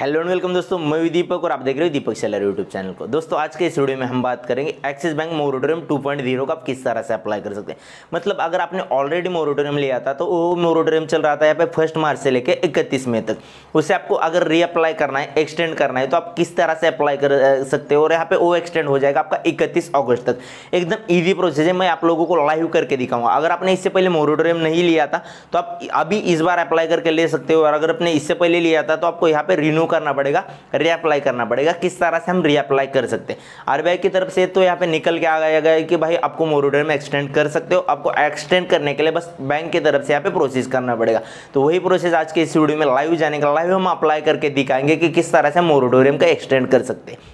hello and welcome दोस्तों मैं भी दीपक और आप देख रहे हो दीपक सेलर यूट्यूब चैनल को दोस्तों आज के इस वीडियो में हम बात करेंगे एक्सिस बैंक मोरिटोरियम 2.0 का आप किस तरह से अप्लाई कर सकते हैं मतलब अगर आपने ऑलरेडी मोरिटोरियम लिया था तो वो मोरिटोरियम चल रहा था यहाँ पे फर्स्ट मार्च से लेकर इकतीस मई तक उसे आपको अगर रीअप्लाई करना है एक्सटेंड करना है तो आप किस तरह से अप्लाई कर सकते हो और यहाँ पे वो एक्सटेंड हो जाएगा आपका इकतीस अगस्त तक एकदम ईजी प्रोसेस है मैं आप लोगों को लाइव करके दिखाऊंगा अगर आपने इससे पहले मोरिटोरियम नहीं लिया था तो आप अभी इस बार अप्लाई करके ले सकते हो और अगर आपने इससे पहले लिया था तो आपको यहाँ पे रिन्यू न्यू करना पड़ेगा रीअप्लाई करना पड़ेगा किस तरह से हम रीअप्लाई कर सकते हैं आरबीआई की तरफ से तो यहाँ पे निकल के आ गया है कि भाई आपको मोरूडर में एक्सटेंड कर सकते हो आपको एक्सटेंड करने के लिए बस बैंक की तरफ से यहाँ पे प्रोसेस करना पड़ेगा तो वही प्रोसेस आज के इस वीडियो में लाइव जाने का लाइव हम अप्लाई करके दिखाएंगे कि किस तरह से मोरूडोरियम का एक्सटेंड कर सकते हैं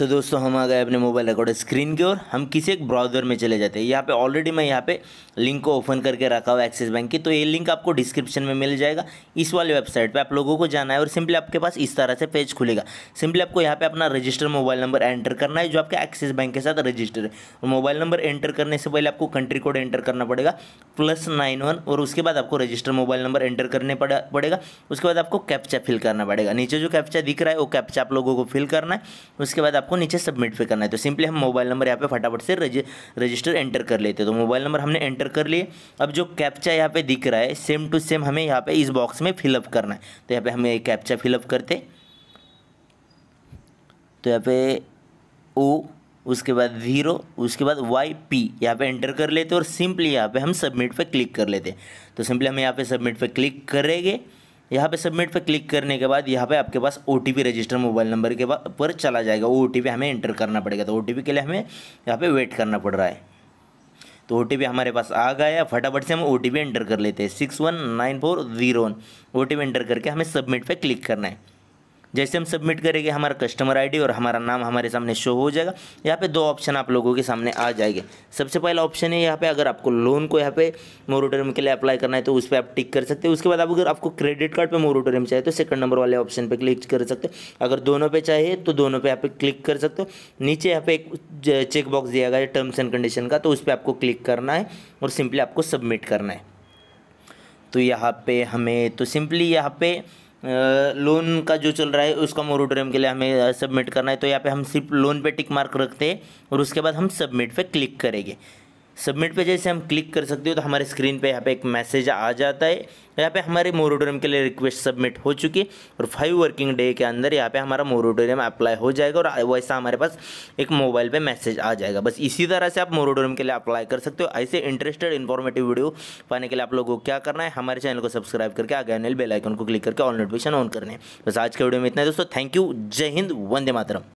तो दोस्तों हम आ गए अपने मोबाइल रिकॉर्ड स्क्रीन की ओर हम किसी एक ब्राउज़र में चले जाते हैं यहाँ पे ऑलरेडी मैं यहाँ पे लिंक को ओपन करके रखा हुआ एक्सिस बैंक की तो ये लिंक आपको डिस्क्रिप्शन में मिल जाएगा इस वाले वेबसाइट पे आप लोगों को जाना है और सिंपली आपके पास इस तरह से पेज खुलेगा सिंपली आपको यहाँ पे अपना रजिस्टर मोबाइल नंबर एंटर करना है जो आपके एक्सिस बैंक के साथ रजिस्टर है और मोबाइल नंबर एंटर करने से पहले आपको कंट्री कोड एंटर करना पड़ेगा प्लस नाइन वन और उसके बाद आपको रजिस्टर मोबाइल नंबर एंटर करने पड़ेगा उसके बाद आपको कैप्चा फिल करना पड़ेगा नीचे जो कैप्चा दिख रहा है वो कैप्चा आप लोगों को फिल करना है उसके बाद आपको नीचे सबमिट पर करना है तो सिंपली हम मोबाइल नंबर यहाँ पे फटाफट से रजिस्टर एंटर कर लेते हैं तो मोबाइल नंबर हमने एंटर कर लिए अब जो कैप्चा यहाँ पे दिख रहा है सेम टू सेम हमें यहाँ पे इस बॉक्स में फिलअप करना है तो यहाँ पे हम ये कैप्चा फिलअप करते तो यहाँ पे ओ उसके बाद ज़ीरो उसके बाद वाई पी यहाँ पे एंटर कर लेते और सिंपली यहाँ पे हम सबमिट पे क्लिक कर लेते तो सिंपली हम यहाँ पे सबमिट पे क्लिक करेंगे यहाँ पे सबमिट पे क्लिक करने के बाद यहाँ पे आपके पास ओ रजिस्टर मोबाइल नंबर के पर चला जाएगा ओ हमें एंटर करना पड़ेगा तो ओ के लिए हमें यहाँ पे वेट करना पड़ रहा है तो ओ हमारे पास आ गया फटाफट से हम ओ एंटर कर लेते हैं six one nine four zero one O enter करके हमें सबमिट पर क्लिक करना है जैसे हम सबमिट करेंगे हमारा कस्टमर आईडी और हमारा नाम हमारे सामने शो हो जाएगा यहाँ पे दो ऑप्शन आप लोगों के सामने आ जाएंगे सबसे पहला ऑप्शन है यहाँ पे अगर आपको लोन को यहाँ पे मोरूटोरियम के लिए अप्लाई करना है तो उस पर आप टिक कर सकते हैं उसके बाद आप अगर आपको क्रेडिट कार्ड पर मोरूटोरियम चाहिए तो सेकंड नंबर वाले ऑप्शन पर क्लिक कर सकते हो अगर दोनों पे चाहिए तो दोनों पर यहाँ पे क्लिक कर सकते हो नीचे यहाँ पे एक चेकबॉक्स दिया गया है टर्म्स एंड कंडीशन का तो उस पर आपको क्लिक करना है और सिंपली आपको सबमिट करना है तो यहाँ पे हमें तो सिंपली यहाँ पे लोन का जो चल रहा है उसका मोरूटोरियम के लिए हमें सबमिट करना है तो यहाँ पे हम सिर्फ लोन पे टिक मार्क रखते हैं और उसके बाद हम सबमिट पे क्लिक करेंगे सबमिट पे जैसे हम क्लिक कर सकते हो तो हमारे स्क्रीन पे यहाँ पे एक मैसेज आ जाता है यहाँ पे हमारे मोरोडोरियम के लिए रिक्वेस्ट सबमिट हो चुकी है और फाइव वर्किंग डे के अंदर यहाँ पे हमारा मोरोडोरियम अप्लाई हो जाएगा और वैसा हमारे पास एक मोबाइल पे मैसेज आ जाएगा बस इसी तरह से आप मोरोडोरियम के लिए अप्लाई कर सकते हो ऐसे इंटरेस्टेड इन्फॉर्मेटिव वीडियो पाने के लिए आप लोगों को क्या करना है हमारे चैनल को सब्सक्राइब करके आगे आने बेलाइकन को क्लिक करके ऑल नोटिफिकेशन ऑन करने बस आज के वीडियो में इतना है दोस्तों थैंक यू जय हिंद वंदे मातरम